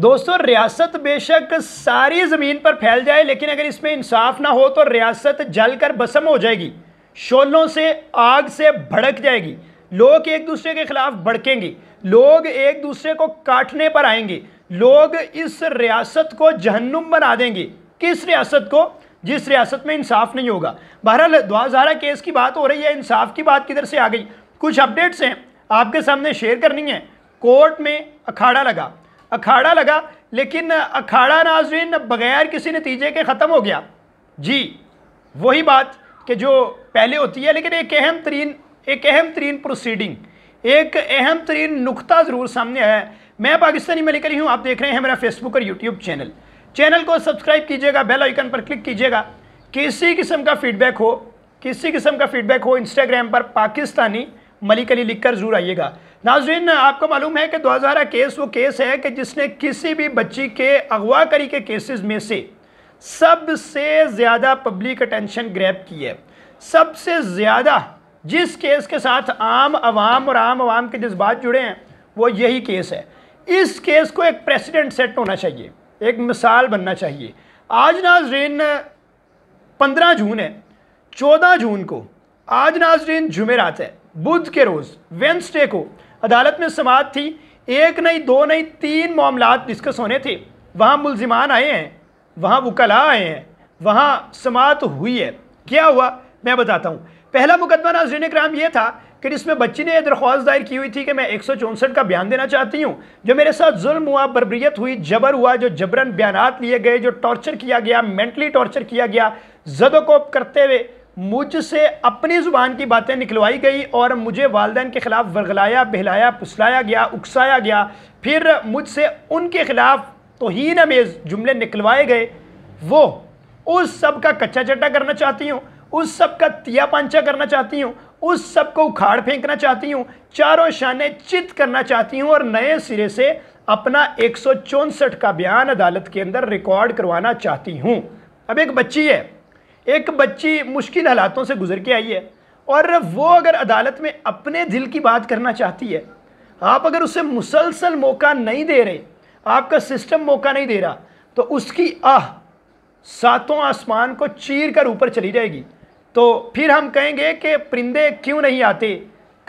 दोस्तों रियासत बेशक सारी ज़मीन पर फैल जाए लेकिन अगर इसमें इंसाफ ना हो तो रियासत जल कर भसम हो जाएगी शोलों से आग से भड़क जाएगी लोग एक दूसरे के ख़िलाफ़ भड़केंगे लोग एक दूसरे को काटने पर आएंगे लोग इस रियासत को जहन्नुम बना देंगे किस रियासत को जिस रियासत में इंसाफ नहीं होगा बहरहाल द्वाजहारा केस की बात हो रही है इंसाफ की बात किधर से आ गई कुछ अपडेट्स हैं आपके सामने शेयर करनी है कोर्ट में अखाड़ा लगा अखाड़ा लगा लेकिन अखाड़ा नाजरीन बगैर किसी नतीजे के ख़त्म हो गया जी वही बात कि जो पहले होती है लेकिन एक अहम तरीन एक अहम तरीन प्रोसीडिंग एक अहम तरीन नुकता ज़रूर सामने आया है मैं पाकिस्तानी मलिक ही हूँ आप देख रहे हैं मेरा फेसबुक और यूट्यूब चैनल चैनल को सब्सक्राइब कीजिएगा बेल आइकन पर क्लिक कीजिएगा किसी किस्म का फीडबैक हो किसी किस्म का फीडबैक हो इंस्टाग्राम पर पाकिस्तानी मलिक अली ज़रूर आइएगा नाजरीन आपको मालूम है कि दो हज़ार केस वो केस है कि जिसने किसी भी बच्ची के अगवा करी के केसेस में से सबसे ज़्यादा पब्लिक अटेंशन ग्रैप की है सबसे ज़्यादा जिस केस के साथ आम आवाम और आम आवाम के जज्बात जुड़े हैं वो यही केस है इस केस को एक प्रेसिडेंट सेट होना चाहिए एक मिसाल बनना चाहिए आज नाजरीन पंद्रह जून है चौदह जून को आज नाजरीन जुमेरात है बुध के रोज़ वेंसडे को अदालत में समात थी एक नहीं दो नहीं तीन मामला डिस्कस होने थे वहाँ मुलजिमान आए हैं वहाँ वकला आए हैं वहाँ समात हुई है क्या हुआ मैं बताता हूँ पहला मुकदमा नाजरीन कराम यह था कि जिसमें बच्ची ने यह दरख्वास्त दायर की हुई थी कि मैं एक सौ चौंसठ का बयान देना चाहती हूँ जो मेरे साथ जुल्म हुआ बरबरीत हुई जबर हुआ जो जबरन बयान लिए गए जो टॉर्चर किया गया मैंटली टॉर्चर किया गया जदोकोप करते हुए मुझसे अपनी ज़ुबान की बातें निकलवाई गई और मुझे वालदेन के ख़िलाफ़ वर्गलाया बहलाया पुसलाया गया उकसाया गया फिर मुझसे उनके ख़िलाफ़ तोहन अमेज़ जुमले निकलवाए गए वो उस सब का कच्चा चट्टा करना चाहती हूँ उस सब का तिया पांचा करना चाहती हूँ उस सब को उखाड़ फेंकना चाहती हूँ चारों शाने चित करना चाहती हूँ और नए सिरे से अपना एक का बयान अदालत के अंदर रिकॉर्ड करवाना चाहती हूँ अब एक बच्ची है एक बच्ची मुश्किल हालातों से गुजर के आई है और वो अगर अदालत में अपने दिल की बात करना चाहती है आप अगर उसे मुसलसल मौका नहीं दे रहे आपका सिस्टम मौका नहीं दे रहा तो उसकी आह सातों आसमान को चीर कर ऊपर चली जाएगी तो फिर हम कहेंगे कि परिंदे क्यों नहीं आते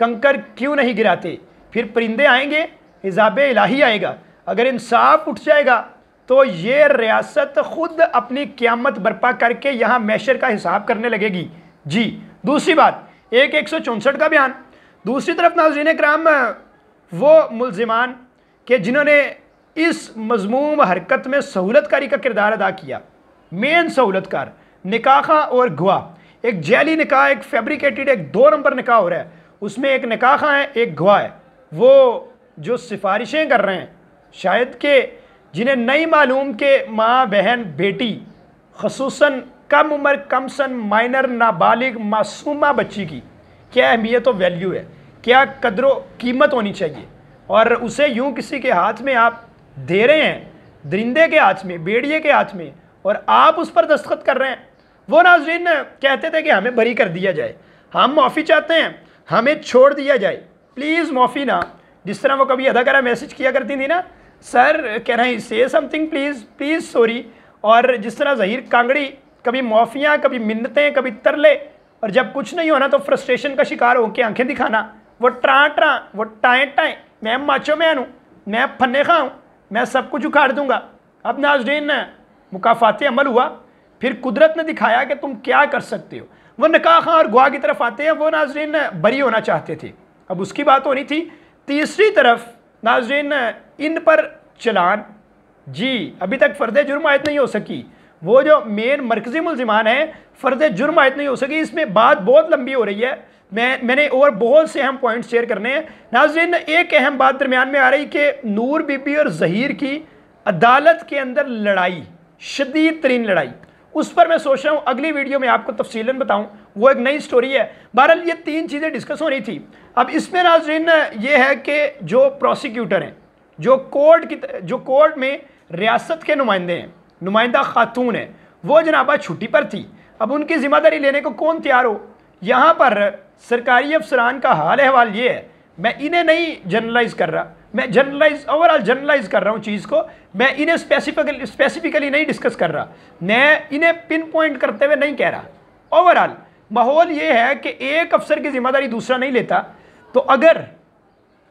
कंकर क्यों नहीं गिराते फिर परिंदे आएंगे हिजाब इलाही आएगा अगर इंसाफ उठ जाएगा तो ये रियासत खुद अपनी क्यामत बर्पा करके यहाँ मैशर का हिसाब करने लगेगी जी दूसरी बात एक एक सौ चौंसठ का बयान दूसरी तरफ नाजीन कराम वो मुलजमान के जिन्होंने इस मजमूम हरकत में सहूलत कारी का किरदार अदा किया मेन सहूलत कार निकाहा और गुआ एक जैली निकाह एक फेब्रिकेटेड एक दो नंबर निकाह हो रहा है उसमें एक निकाखा है एक गुआ है वो जो सिफारिशें कर रहे हैं शायद के जिन्हें नहीं मालूम कि माँ बहन बेटी खसूस कम उम्र कम सन माइनर नाबालिग मासूमा बच्ची की क्या अहमियत और वैल्यू है क्या कदर कीमत होनी चाहिए और उसे यूँ किसी के हाथ में आप दे रहे हैं दरिंदे के हाथ में बेड़िए के हाथ में और आप उस पर दस्तखत कर रहे हैं वो नाजरीन कहते थे कि हमें बरी कर दिया जाए हम माफ़ी चाहते हैं हमें छोड़ दिया जाए प्लीज़ माफ़ी ना जिस तरह वो कभी अदाकारा मैसेज किया करती थी ना सर कैन आई से समथिंग प्लीज़ प्लीज़ सॉरी और जिस तरह जहीर कांगड़ी कभी माफिया कभी मिन्नतें कभी तरले और जब कुछ नहीं होना तो फ्रस्ट्रेशन का शिकार होकर आंखें दिखाना वो ट्रा ट्रा वो टाएँ टाएँ मैं माचो मैन हूँ मैं फन्ने खा हूँ मैं सब कुछ उखाड़ दूंगा अब नाजरीन मुकाफात अमल हुआ फिर कुदरत ने दिखाया कि तुम क्या कर सकते हो वो नका खां और गुआ की तरफ आते हैं वो नाजरीन बरी होना चाहते थे अब उसकी बात होनी थी तीसरी तरफ नाजरीन इन पर चलान जी अभी तक फ़र्द जुर्म आयत नहीं हो सकी वो जो मेन मरकज़ी मुलजमान है फ़र्द जुर्म आयत नहीं हो सकी इसमें बात बहुत लंबी हो रही है मैं मैंने और बहुत से अहम पॉइंट शेयर करने हैं नाजरीन एक अहम बात दरमियान में आ रही कि नूर बीबी और जहीर की अदालत के अंदर लड़ाई शदीद तरीन लड़ाई उस पर मैं सोच रहा हूँ अगली वीडियो में आपको तफसीला बताऊँ वो एक नई स्टोरी है बहरहाल ये तीन चीज़ें डिस्कस हो रही थी अब इसमें नाजरीन ये है कि जो प्रोसिक्यूटर हैं जो कोर्ट की जो कोर्ट में रियासत के नुमाइंदे हैं नुमाइंदा खातून हैं वो जनाबा छुट्टी पर थी अब उनकी ज़िम्मेदारी लेने को कौन तैयार हो यहाँ पर सरकारी अफसरान का हाल हवाल ये है मैं इन्हें नहीं जनरलाइज कर रहा मैं जनरलाइज ओवरऑल जनरलाइज कर रहा हूँ चीज़ को मैं इन्हें स्पेसिफिकली स्पेसिफिकली नहीं डिस्कस कर रहा मैं इन्हें पिन पॉइंट करते हुए नहीं कह रहा ओवरऑल माहौल ये है कि एक अफसर की जिम्मेदारी दूसरा नहीं लेता तो अगर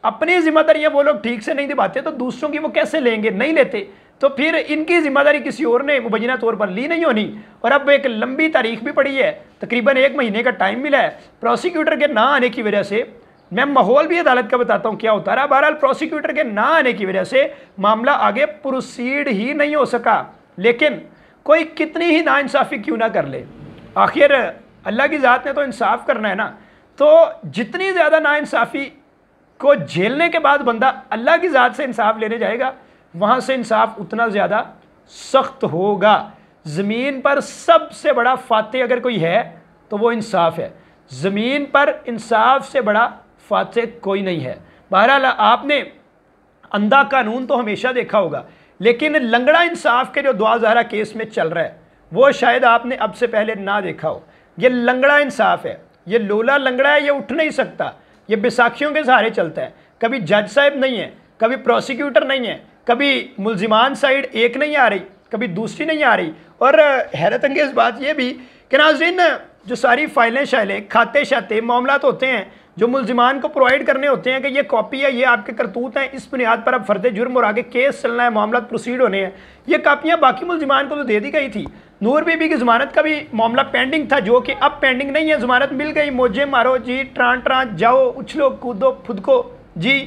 अपनी जिम्मेदारियां वो लोग ठीक से नहीं दिखाते तो दूसरों की वो कैसे लेंगे नहीं लेते तो फिर इनकी जिम्मेदारी किसी और ने मुबैना तौर पर ली नहीं होनी और अब एक लंबी तारीख भी पड़ी है तकरीबन एक महीने का टाइम मिला है प्रोसिक्यूटर के ना आने की वजह से मैं माहौल भी अदालत का बताता हूँ क्या होता रहा बहरहाल प्रोसिक्यूटर के ना आने की वजह से मामला आगे प्रोसीड ही नहीं हो सका लेकिन कोई कितनी ही नाइंसाफ़ी क्यों ना कर ले आखिर अल्लाह की ज़ात ने तो इंसाफ करना है ना तो जितनी ज़्यादा नाानसाफ़ी को झेलने के बाद बंदा अल्लाह की ज़ात से इंसाफ लेने जाएगा वहाँ से इंसाफ उतना ज़्यादा सख्त होगा ज़मीन पर सबसे बड़ा फातह अगर कोई है तो वो इंसाफ है ज़मीन पर इंसाफ से बड़ा फातह कोई नहीं है बहरहाल आपने अंधा कानून तो हमेशा देखा होगा लेकिन लंगड़ा इंसाफ के जो दुआ जहरा केस में चल रहा है वो शायद आपने अब से पहले ना देखा हो ये लंगड़ा इंसाफ है ये लोला लंगड़ा है ये उठ नहीं सकता ये बेसाखियों के सहारे चलता है कभी जज साहब नहीं है कभी प्रोसिक्यूटर नहीं है कभी मुलजिमान साइड एक नहीं आ रही कभी दूसरी नहीं आ रही और हैरत अंगेज बात यह भी कि नाजिन जो सारी फाइलें शाइलें खाते शाते मामला होते हैं जो मुलजिमान को प्रोवाइड करने होते हैं कि ये कॉपी है ये आपके करतूत हैं इस बुनियाद पर अब फर्द जुर्म और आगे केस चलना है मामला प्रोसीड होने हैं ये कापियाँ बाकी मुलजिमान को तो दे दी गई थी नूर बीबी की जमानत का भी मामला पेंडिंग था जो कि अब पेंडिंग नहीं है जमानत मिल गई मोजे मारो जी ट्रां ट्रां जाओ उछलो कूदो खुद को जी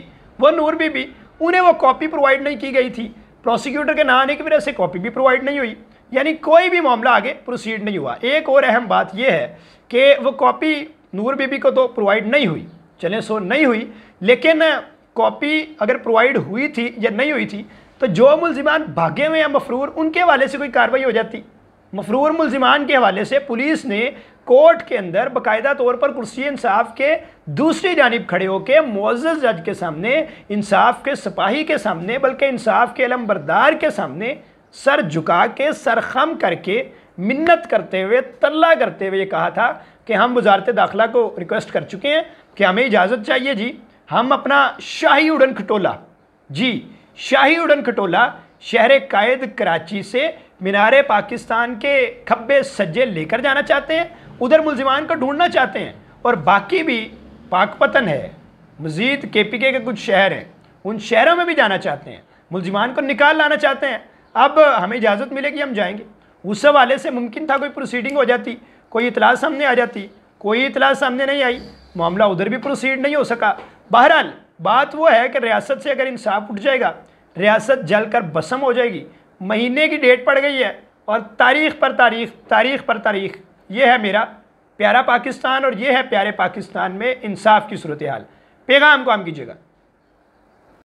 वो नूर बीबी उन्हें वो कॉपी प्रोवाइड नहीं की गई थी प्रोसिक्यूटर के ना आने की वजह से कॉपी भी प्रोवाइड नहीं हुई यानी कोई भी मामला आगे प्रोसीड नहीं हुआ एक और अहम बात यह है कि वो कॉपी नूर बीबी को तो प्रोवाइड नहीं हुई चलें सो नहीं हुई लेकिन कॉपी अगर प्रोवाइड हुई थी या नहीं हुई थी तो जो मुलजिमान भागे हुए या मफरूर उनके हवाले से कोई कार्रवाई हो जाती मफरूर मुलजिमान के हवाले से पुलिस ने कोर्ट के अंदर बाकायदा तौर पर कुर्सी इंसाफ के दूसरी जानब खड़े होकर मोज़ जज के सामने इंसाफ के सिपाही के सामने बल्कि इंसाफ के बरदार के सामने सर झुका के सर खम करके मिन्नत करते हुए तल्ला करते हुए कहा था कि हम वजारत दाखिला को रिक्वेस्ट कर चुके हैं कि हमें इजाज़त चाहिए जी हम अपना शाही उड़न खटोला जी शाही उड़न खटोला शहर कायद कराची से मीनार पाकिस्तान के खब्बे सज्जे लेकर जाना चाहते हैं उधर मुलजिमान को ढूंढना चाहते हैं और बाकी भी पाकपतन है मज़ीद के पी के कुछ शहर हैं उन शहरों में भी जाना चाहते हैं मुलजिमान को निकाल लाना चाहते हैं अब हमें इजाज़त मिलेगी हम जाएंगे उस हवाले से मुमकिन था कोई प्रोसीडिंग हो जाती कोई इतला सामने आ जाती कोई इतला सामने नहीं आई मामला उधर भी प्रोसीड नहीं हो सका बहरहाल बात वो है कि रियासत से अगर इंसाफ उठ जाएगा रियासत जलकर बसम हो जाएगी महीने की डेट पड़ गई है और तारीख पर तारीख तारीख पर तारीख ये है मेरा प्यारा पाकिस्तान और ये है प्यारे पाकिस्तान में इंसाफ की सूरत हाल पैगाम को आम कीजिएगा